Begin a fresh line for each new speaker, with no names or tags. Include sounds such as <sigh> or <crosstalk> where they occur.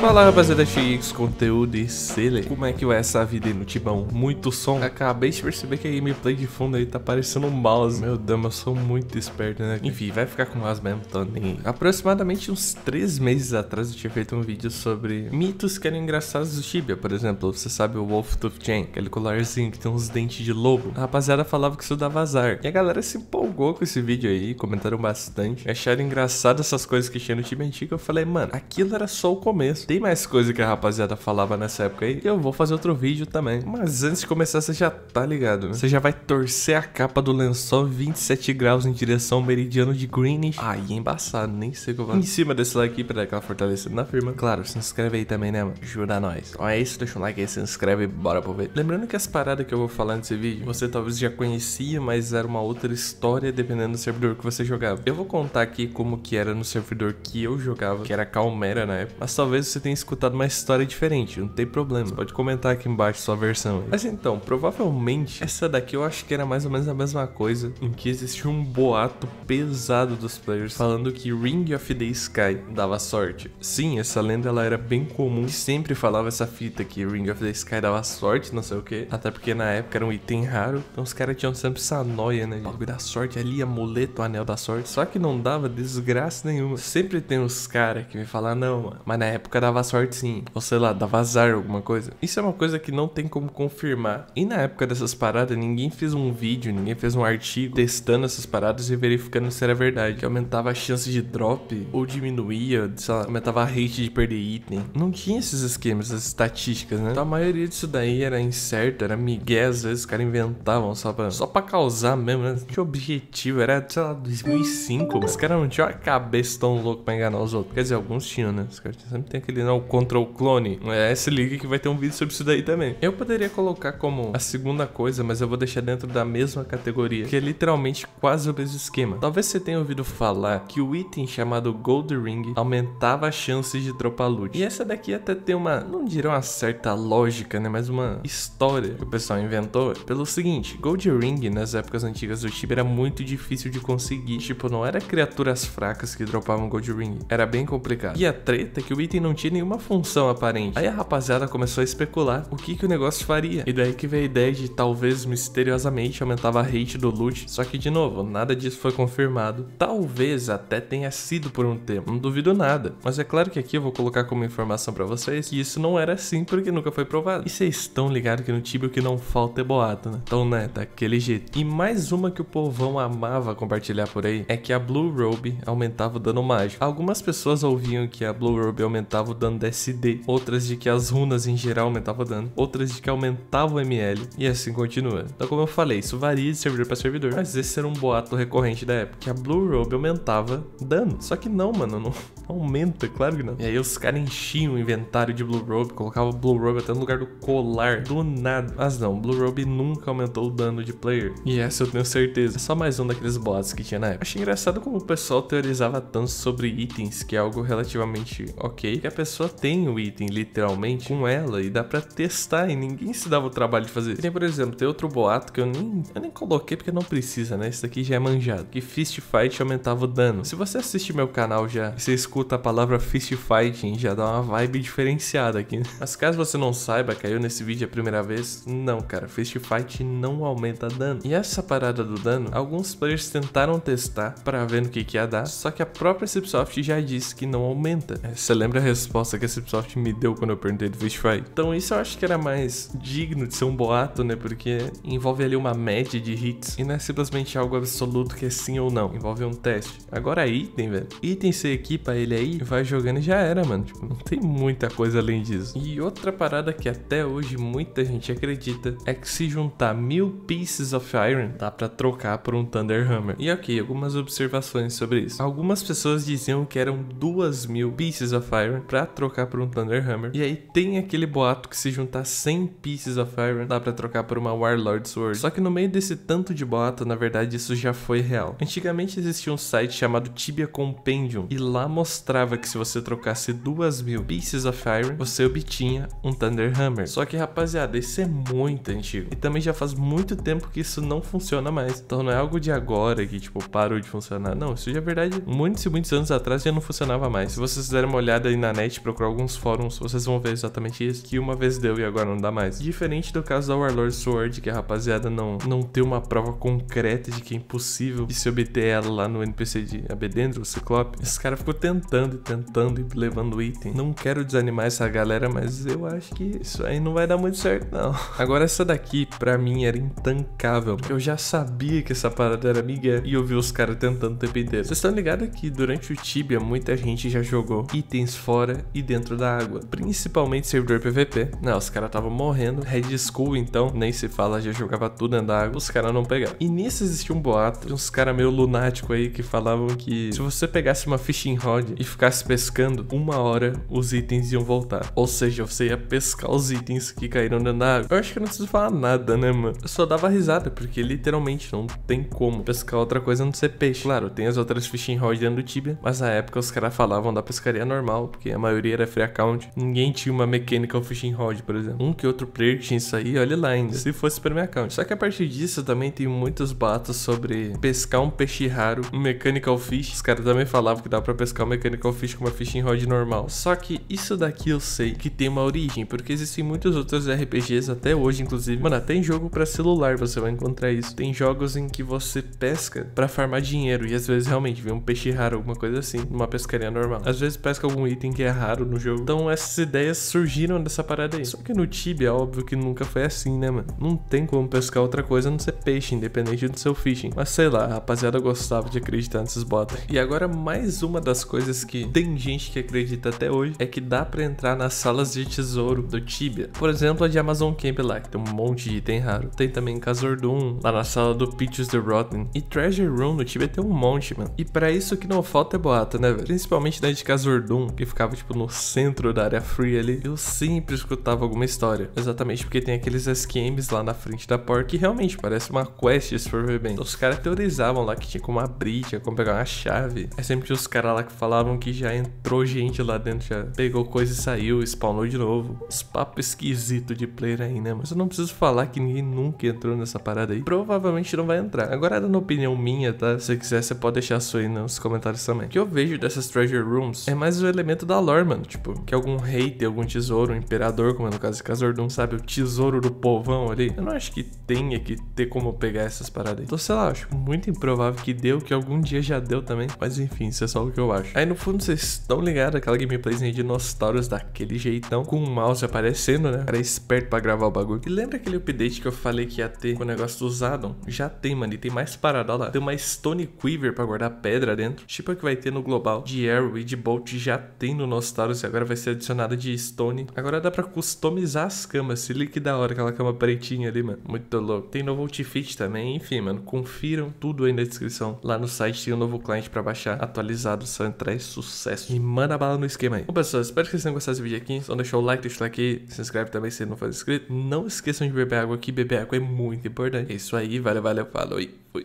Fala rapaziada é X, conteúdo e seller. Como é que vai essa vida aí no Tibão? Muito som? Acabei de perceber que a gameplay de fundo aí tá parecendo um mouse. Meu dama, eu sou muito esperto, né? Enfim, vai ficar com mouse mesmo, tô tá? nem... Aproximadamente uns 3 meses atrás eu tinha feito um vídeo sobre mitos que eram engraçados do Tibia. Por exemplo, você sabe o Wolf Tooth Chain, aquele colarzinho que tem uns dentes de lobo. A rapaziada falava que isso dava azar. E a galera se empolgou com esse vídeo aí, comentaram bastante. Acharam engraçado essas coisas que tinha no Tibia antigo. Eu falei, mano, aquilo era só o começo tem mais coisa que a rapaziada falava nessa época aí, eu vou fazer outro vídeo também. Mas antes de começar, você já tá ligado, né? Você já vai torcer a capa do lençol 27 graus em direção ao meridiano de Greenwich. Aí ah, é embaçado, nem sei como. Em cima desse like aqui pra dar aquela fortalecida na firma. Claro, se inscreve aí também, né, mano? Ajuda nós. Então é isso, deixa um like aí, se inscreve e bora pro vídeo. Lembrando que as paradas que eu vou falar nesse vídeo, você talvez já conhecia, mas era uma outra história dependendo do servidor que você jogava. Eu vou contar aqui como que era no servidor que eu jogava, que era Calmera na época. Mas talvez você você tenha escutado uma história diferente, não tem problema. Você pode comentar aqui embaixo sua versão. Mas então, provavelmente essa daqui eu acho que era mais ou menos a mesma coisa, em que existia um boato pesado dos players falando que Ring of the Sky dava sorte. Sim, essa lenda ela era bem comum, sempre falava essa fita que Ring of the Sky dava sorte, não sei o que, até porque na época era um item raro, então os caras tinham sempre essa noia, né? Logo da sorte ali, amuleto, anel da sorte, só que não dava desgraça nenhuma. Sempre tem uns caras que me falam, não, mano, mas na época da dava sorte sim, ou sei lá, dava azar alguma coisa. Isso é uma coisa que não tem como confirmar. E na época dessas paradas, ninguém fez um vídeo, ninguém fez um artigo testando essas paradas e verificando se era verdade, que aumentava a chance de drop ou diminuía, sei lá, aumentava a rate de perder item. Não tinha esses esquemas, essas estatísticas, né? Então a maioria disso daí era incerto era migué, às vezes os caras inventavam só pra, só pra causar mesmo, né? objetivo, era, sei lá, 2005, mas os caras não tinham a cabeça tão louca pra enganar os outros. Quer dizer, alguns tinham, né? Os caras sempre tem aquele né, o Control Clone. É, se liga que vai ter um vídeo sobre isso daí também. Eu poderia colocar como a segunda coisa, mas eu vou deixar dentro da mesma categoria, que é literalmente quase o mesmo esquema. Talvez você tenha ouvido falar que o item chamado Gold Ring aumentava as chances de dropar loot. E essa daqui até tem uma, não dirão uma certa lógica, né, mas uma história que o pessoal inventou. Pelo seguinte, Gold Ring nas épocas antigas do Tibia era muito difícil de conseguir. Tipo, não era criaturas fracas que dropavam Gold Ring, era bem complicado. E a treta é que o item não tinha tinha nenhuma função aparente. Aí a rapaziada começou a especular o que, que o negócio faria. E daí que veio a ideia de talvez misteriosamente aumentava a rate do loot. Só que, de novo, nada disso foi confirmado. Talvez até tenha sido por um tempo, não duvido nada. Mas é claro que aqui eu vou colocar como informação para vocês que isso não era assim porque nunca foi provado. E vocês estão ligados que no Tibio o que não falta é boato, né? Então, né, daquele jeito. E mais uma que o povão amava compartilhar por aí é que a Blue Robe aumentava o dano mágico. Algumas pessoas ouviam que a Blue Robe aumentava o dano da SD, outras de que as runas em geral aumentavam dano, outras de que aumentavam o ML, e assim continua. Então como eu falei, isso varia de servidor para servidor, mas esse era um boato recorrente da época, que a Blue Robe aumentava dano. Só que não, mano, não <laughs> aumenta, é claro que não. E aí os caras enchiam o inventário de Blue Robe, colocavam Blue Robe até no lugar do colar, do nada. Mas não, Blue Robe nunca aumentou o dano de player, e essa eu tenho certeza. É só mais um daqueles boatos que tinha na época. Achei engraçado como o pessoal teorizava tanto sobre itens, que é algo relativamente ok, que a pessoa tem o item literalmente com ela e dá para testar e ninguém se dava o trabalho de fazer. Tem, por exemplo, tem outro boato que eu nem, eu nem coloquei porque não precisa, né? Esse aqui já é manjado. Que fist fight aumentava o dano. Se você assiste meu canal já você escuta a palavra fist fighting, já dá uma vibe diferenciada aqui. Mas caso você não saiba, caiu nesse vídeo a primeira vez, não, cara. Fist fight não aumenta dano. E essa parada do dano, alguns players tentaram testar para ver no que, que ia dar, só que a própria Cipsoft já disse que não aumenta. Você lembra a resposta? resposta que a Cipsoft me deu quando eu perguntei do Fistify. Então isso eu acho que era mais digno de ser um boato, né? Porque envolve ali uma média de hits e não é simplesmente algo absoluto que é sim ou não. Envolve um teste. Agora item, velho. Item você equipa ele aí, vai jogando e já era, mano. Tipo, não tem muita coisa além disso. E outra parada que até hoje muita gente acredita é que se juntar mil pieces of iron, dá pra trocar por um Thunder Hammer. E ok, algumas observações sobre isso. Algumas pessoas diziam que eram duas mil pieces of iron pra pra trocar por um Thunderhammer. E aí tem aquele boato que se juntar 100 Pieces of Iron dá pra trocar por uma Warlord Sword. Só que no meio desse tanto de boato, na verdade, isso já foi real. Antigamente existia um site chamado Tibia Compendium e lá mostrava que se você trocasse 2 mil Pieces of Iron, você obtinha um Thunderhammer. Só que, rapaziada, isso é muito antigo. E também já faz muito tempo que isso não funciona mais. Então não é algo de agora que, tipo, parou de funcionar. Não, isso já é verdade. Muitos e muitos anos atrás já não funcionava mais. Se vocês derem uma olhada aí na net, internet, procurar alguns fóruns, vocês vão ver exatamente isso, que uma vez deu e agora não dá mais. Diferente do caso da Warlord Sword, que a rapaziada não, não tem uma prova concreta de que é impossível de se obter ela lá no NPC de Abedendro, o Ciclope, esse cara ficou tentando e tentando e levando item. Não quero desanimar essa galera, mas eu acho que isso aí não vai dar muito certo não. <laughs> Agora essa daqui, pra mim, era intancável. Eu já sabia que essa parada era Miguel e eu vi os caras tentando o tempo inteiro. Vocês estão ligados que durante o Tibia, muita gente já jogou itens fora e dentro da água. Principalmente servidor PVP. Não, né? os caras estavam morrendo. Red School, então, nem se fala, já jogava tudo dentro da água, os caras não pegaram. E nisso existia um boato de uns caras meio lunático aí que falavam que se você pegasse uma fishing rod e ficasse pescando, uma hora os itens iam voltar. Ou seja, você ia pescar os itens que caíram dentro da água. Eu acho que eu não preciso falar nada, né, mano? Eu só dava risada, porque literalmente não tem como pescar outra coisa a não ser peixe. Claro, tem as outras fishing rods dentro do Tibia, mas na época os caras falavam da pescaria normal, porque é a maioria maioria era free account. Ninguém tinha uma Mechanical Fishing Rod, por exemplo. Um que outro player tinha isso aí, olha lá ainda. Se fosse para minha account. Só que a partir disso também tem muitos batos sobre pescar um peixe raro, um Mechanical Fish. Os caras também falavam que dá para pescar um Mechanical Fish com uma Fishing Rod normal. Só que isso daqui eu sei que tem uma origem, porque existem muitos outros RPGs até hoje, inclusive. Mano, até em jogo para celular você vai encontrar isso. Tem jogos em que você pesca para farmar dinheiro e às vezes realmente vê um peixe raro, alguma coisa assim, numa pescaria normal. Às vezes pesca algum item que é raro no jogo. Então essas ideias surgiram dessa parada aí. Só que no Tibia, é óbvio que nunca foi assim, né, mano? Não tem como pescar outra coisa a não ser peixe, independente do seu fishing. Mas sei lá, a rapaziada gostava de acreditar nesses bots. E agora, mais uma das coisas que tem gente que acredita até hoje é que dá para entrar nas salas de tesouro do Tibia. Por exemplo, a de Amazon Camp lá, que tem um monte de item raro. Tem também Kazordun, lá na sala do Peaches the Rotten. E Treasure Room no Tibia tem um monte, mano. E para isso que não falta é boato, né, velho? Principalmente na de Kazordun, que ficava tipo tipo, no centro da área free ali, eu sempre escutava alguma história. Exatamente porque tem aqueles SQMs lá na frente da porta que realmente parece uma quest, se for ver bem. os caras teorizavam lá que tinha como abrir, tinha como pegar uma chave. Aí é sempre tinha os caras lá que falavam que já entrou gente lá dentro, já pegou coisa e saiu, spawnou de novo. Uns papos esquisitos de player aí, né? Mas eu não preciso falar que ninguém nunca entrou nessa parada aí. Provavelmente não vai entrar. Agora, é dando opinião minha, tá? Se você quiser, você pode deixar a sua aí nos comentários também. O que eu vejo dessas treasure rooms é mais o elemento da lore valor, mano. Tipo, que algum rei tem algum tesouro, um imperador, como é no caso de Casordum, sabe? O tesouro do povão ali. Eu não acho que tenha que ter como pegar essas paradas aí. Então, sei lá, acho muito improvável que deu, que algum dia já deu também. Mas enfim, isso é só o que eu acho. Aí no fundo, vocês estão ligados aquela gameplayzinha de dinossauros daquele jeitão, com o mouse aparecendo, né? Era esperto pra gravar o bagulho. E lembra aquele update que eu falei que ia ter com o negócio do Zadon? Já tem, mano. E tem mais parada lá. Tem uma Stone Quiver pra guardar pedra dentro. Tipo a que vai ter no global de Arrow e de Bolt. Já tem no nosso Taurus tá, e agora vai ser adicionada de stone. Agora dá pra customizar as camas. Se liga que da hora aquela cama pretinha ali, mano. Muito louco. Tem novo outfit também. Enfim, mano, confiram tudo aí na descrição. Lá no site tem um novo cliente pra baixar atualizado. Só entrar em sucesso. E manda bala no esquema aí. Bom, pessoal, espero que vocês tenham gostado desse vídeo aqui. Só então deixar o like, deixa o like aí. Se inscreve também se não for inscrito. Não esqueçam de beber água aqui. Beber água é muito importante. É isso aí. Valeu, valeu, falou e fui.